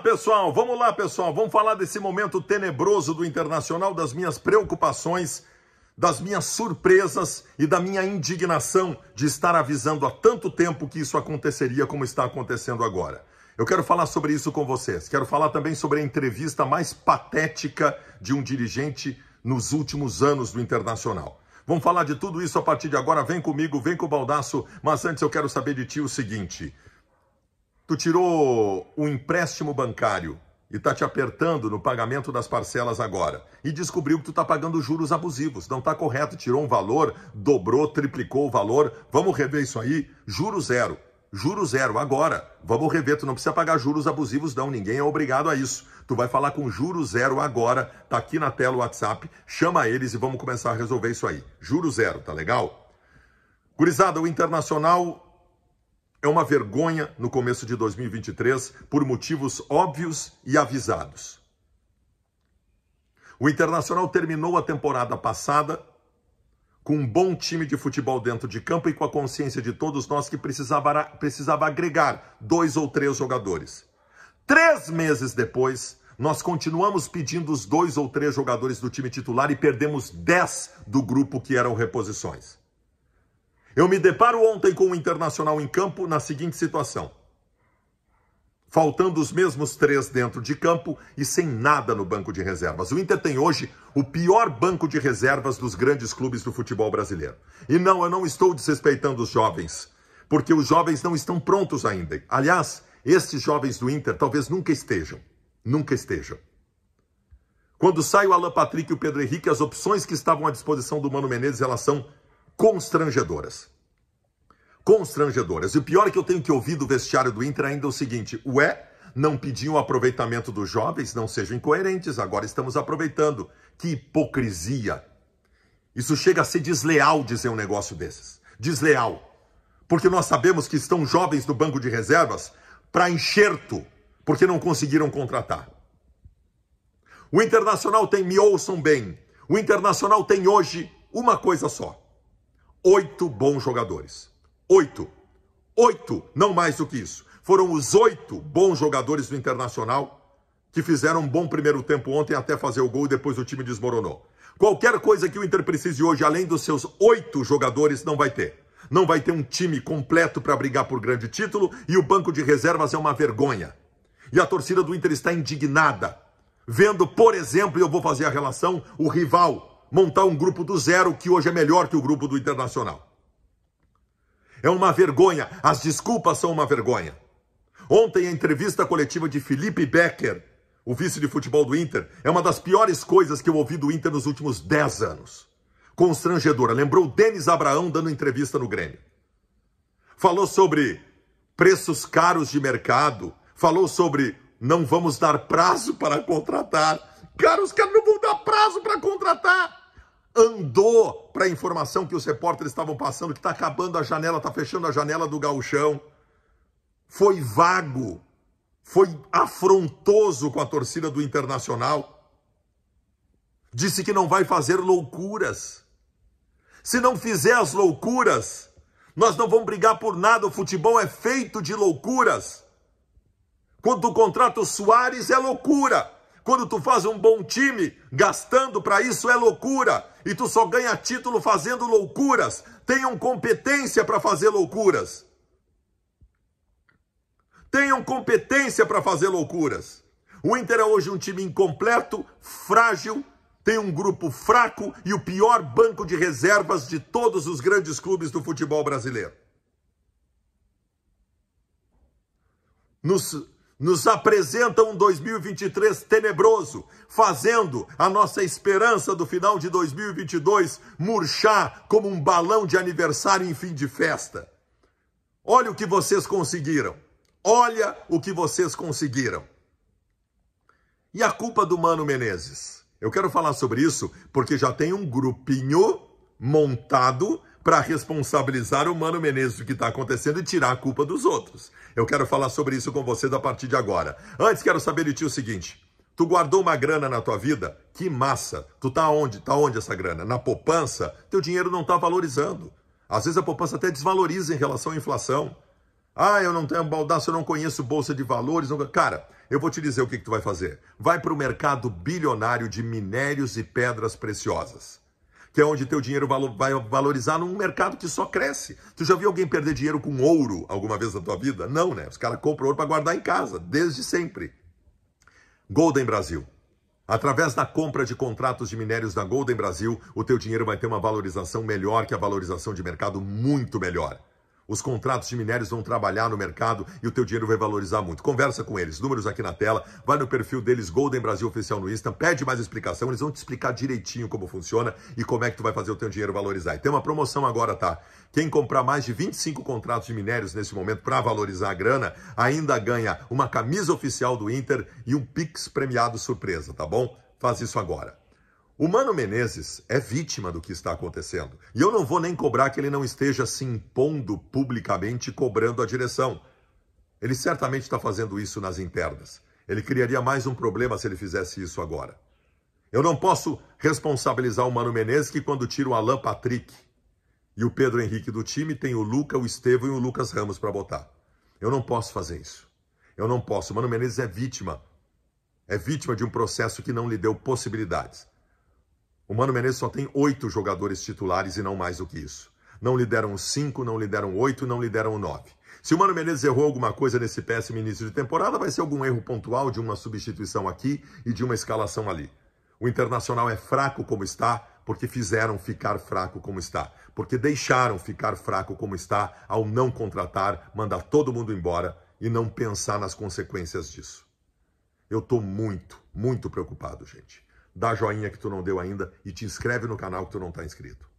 pessoal, vamos lá, pessoal. Vamos falar desse momento tenebroso do Internacional, das minhas preocupações, das minhas surpresas e da minha indignação de estar avisando há tanto tempo que isso aconteceria como está acontecendo agora. Eu quero falar sobre isso com vocês. Quero falar também sobre a entrevista mais patética de um dirigente nos últimos anos do Internacional. Vamos falar de tudo isso a partir de agora. Vem comigo, vem com o baldaço. Mas antes eu quero saber de ti o seguinte. Tu tirou um empréstimo bancário e está te apertando no pagamento das parcelas agora. E descobriu que tu está pagando juros abusivos, não está correto, tirou um valor, dobrou, triplicou o valor. Vamos rever isso aí, juro zero. Juro zero, agora. Vamos rever, tu não precisa pagar juros abusivos não, ninguém é obrigado a isso. Tu vai falar com juro zero agora, tá aqui na tela o WhatsApp, chama eles e vamos começar a resolver isso aí. Juro zero, tá legal? Gurizada, o Internacional é uma vergonha no começo de 2023 por motivos óbvios e avisados. O Internacional terminou a temporada passada com um bom time de futebol dentro de campo e com a consciência de todos nós que precisava, precisava agregar dois ou três jogadores. Três meses depois, nós continuamos pedindo os dois ou três jogadores do time titular e perdemos dez do grupo que eram reposições. Eu me deparo ontem com o Internacional em campo na seguinte situação: faltando os mesmos três dentro de campo e sem nada no banco de reservas. O Inter tem hoje o pior banco de reservas dos grandes clubes do futebol brasileiro. E não, eu não estou desrespeitando os jovens, porque os jovens não estão prontos ainda. Aliás, estes jovens do Inter talvez nunca estejam. Nunca estejam. Quando sai o Alan Patrick e o Pedro Henrique, as opções que estavam à disposição do Mano Menezes em relação constrangedoras. Constrangedoras. E o pior é que eu tenho que ouvir do vestiário do Inter ainda é o seguinte: ué, não pediam aproveitamento dos jovens, não sejam incoerentes, agora estamos aproveitando. Que hipocrisia! Isso chega a ser desleal dizer um negócio desses. Desleal. Porque nós sabemos que estão jovens no banco de reservas para enxerto, porque não conseguiram contratar. O Internacional tem, me ouçam bem, o Internacional tem hoje uma coisa só: oito bons jogadores. Oito. Oito, não mais do que isso. Foram os oito bons jogadores do Internacional que fizeram um bom primeiro tempo ontem até fazer o gol e depois o time desmoronou. Qualquer coisa que o Inter precise hoje, além dos seus oito jogadores, não vai ter. Não vai ter um time completo para brigar por grande título e o banco de reservas é uma vergonha. E a torcida do Inter está indignada. Vendo, por exemplo, e eu vou fazer a relação, o rival montar um grupo do zero que hoje é melhor que o grupo do Internacional. É uma vergonha, as desculpas são uma vergonha. Ontem a entrevista coletiva de Felipe Becker, o vice de futebol do Inter, é uma das piores coisas que eu ouvi do Inter nos últimos 10 anos. Constrangedora, lembrou Denis Abraão dando entrevista no Grêmio. Falou sobre preços caros de mercado, falou sobre não vamos dar prazo para contratar. Cara, os caras não vão dar prazo para contratar andou para a informação que os repórteres estavam passando, que está acabando a janela, está fechando a janela do galchão. Foi vago, foi afrontoso com a torcida do Internacional. Disse que não vai fazer loucuras. Se não fizer as loucuras, nós não vamos brigar por nada. O futebol é feito de loucuras. Quando o contrato Soares, é loucura. Quando tu faz um bom time, gastando para isso é loucura. E tu só ganha título fazendo loucuras. Tenham competência para fazer loucuras. Tenham competência para fazer loucuras. O Inter é hoje um time incompleto, frágil, tem um grupo fraco e o pior banco de reservas de todos os grandes clubes do futebol brasileiro. Nos nos apresenta um 2023 tenebroso, fazendo a nossa esperança do final de 2022 murchar como um balão de aniversário em fim de festa. Olha o que vocês conseguiram. Olha o que vocês conseguiram. E a culpa do Mano Menezes? Eu quero falar sobre isso porque já tem um grupinho montado para responsabilizar o Mano Menezes do que está acontecendo e tirar a culpa dos outros. Eu quero falar sobre isso com vocês a partir de agora. Antes, quero saber de ti o seguinte. Tu guardou uma grana na tua vida? Que massa! Tu tá onde? Tá onde essa grana? Na poupança? Teu dinheiro não tá valorizando. Às vezes a poupança até desvaloriza em relação à inflação. Ah, eu não tenho baldaço, eu não conheço bolsa de valores. Não... Cara, eu vou te dizer o que, que tu vai fazer. Vai para o mercado bilionário de minérios e pedras preciosas que é onde teu dinheiro vai valorizar num mercado que só cresce. Tu já viu alguém perder dinheiro com ouro alguma vez na tua vida? Não, né? Os caras compram ouro para guardar em casa, desde sempre. Golden Brasil. Através da compra de contratos de minérios da Golden Brasil, o teu dinheiro vai ter uma valorização melhor que a valorização de mercado, muito melhor. Os contratos de minérios vão trabalhar no mercado e o teu dinheiro vai valorizar muito. Conversa com eles, números aqui na tela, vai no perfil deles, Golden Brasil Oficial no Insta, pede mais explicação, eles vão te explicar direitinho como funciona e como é que tu vai fazer o teu dinheiro valorizar. E tem uma promoção agora, tá? Quem comprar mais de 25 contratos de minérios nesse momento para valorizar a grana, ainda ganha uma camisa oficial do Inter e um Pix premiado surpresa, tá bom? Faz isso agora. O Mano Menezes é vítima do que está acontecendo. E eu não vou nem cobrar que ele não esteja se impondo publicamente cobrando a direção. Ele certamente está fazendo isso nas internas. Ele criaria mais um problema se ele fizesse isso agora. Eu não posso responsabilizar o Mano Menezes que quando tira o Alan Patrick e o Pedro Henrique do time tem o Luca, o Estevão e o Lucas Ramos para botar. Eu não posso fazer isso. Eu não posso. O Mano Menezes é vítima. É vítima de um processo que não lhe deu possibilidades. O Mano Menezes só tem oito jogadores titulares e não mais do que isso. Não lhe deram cinco, não lhe deram oito, não lhe deram nove. Se o Mano Menezes errou alguma coisa nesse péssimo início de temporada, vai ser algum erro pontual de uma substituição aqui e de uma escalação ali. O Internacional é fraco como está porque fizeram ficar fraco como está, porque deixaram ficar fraco como está ao não contratar, mandar todo mundo embora e não pensar nas consequências disso. Eu estou muito, muito preocupado, gente dá joinha que tu não deu ainda e te inscreve no canal que tu não está inscrito.